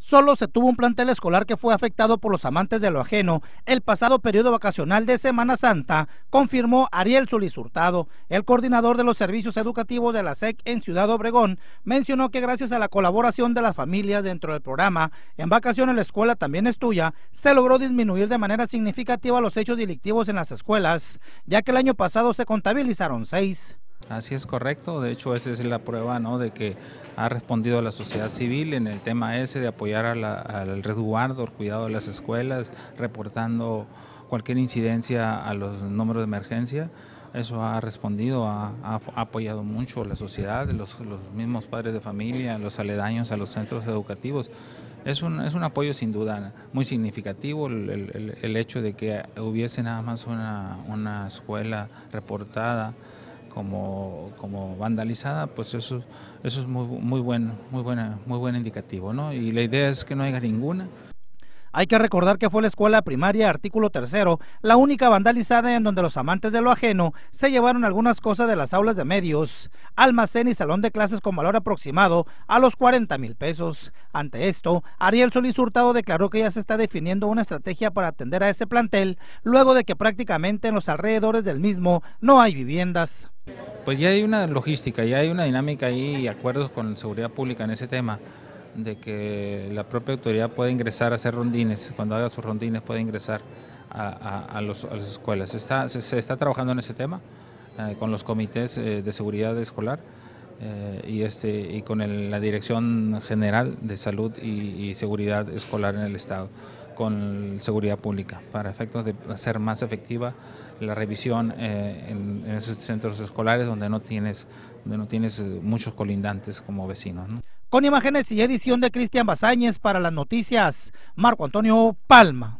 solo se tuvo un plantel escolar que fue afectado por los amantes de lo ajeno el pasado periodo vacacional de Semana Santa, confirmó Ariel Solís Hurtado. El coordinador de los servicios educativos de la SEC en Ciudad Obregón mencionó que gracias a la colaboración de las familias dentro del programa En Vacaciones la Escuela también es tuya, se logró disminuir de manera significativa los hechos delictivos en las escuelas, ya que el año pasado se contabilizaron seis. Así es correcto, de hecho esa es la prueba de que ha respondido la sociedad civil en el tema ese de apoyar a la, al resguardo, el cuidado de las escuelas, reportando cualquier incidencia a los números de emergencia. Eso ha respondido, ha, apoyado mucho la sociedad, los, mismos padres de familia, los aledaños a los centros educativos. Es un, apoyo sin duda muy significativo el, hecho de que hubiese nada más una, una escuela reportada como, vandalizada, pues eso, eso es muy, muy, buen, muy, buena, muy buen indicativo. Y la idea es que no haya ninguna. Hay que recordar que fue la escuela primaria artículo tercero, la única vandalizada en donde los amantes de lo ajeno se llevaron algunas cosas de las aulas de medios, almacén y salón de clases con valor aproximado a los 40 mil pesos. Ante esto, Ariel Solís Hurtado declaró que ya se está definiendo una estrategia para atender a ese plantel, luego de que prácticamente en los alrededores del mismo no hay viviendas. Pues ya hay una logística, ya hay una dinámica y acuerdos con seguridad pública en ese tema de que la propia autoridad puede ingresar a hacer rondines, cuando haga sus rondines puede ingresar a, las escuelas. Se está, trabajando en ese tema eh, con los comités eh, de seguridad escolar eh, y, este, y con la Dirección General de Salud y, Seguridad Escolar en el Estado, con seguridad pública, para efectos de hacer más efectiva la revisión en, esos centros escolares donde no tienes, donde no tienes muchos colindantes como vecinos. Con imágenes y edición de Cristian Bazañez para las noticias, Marco Antonio Palma.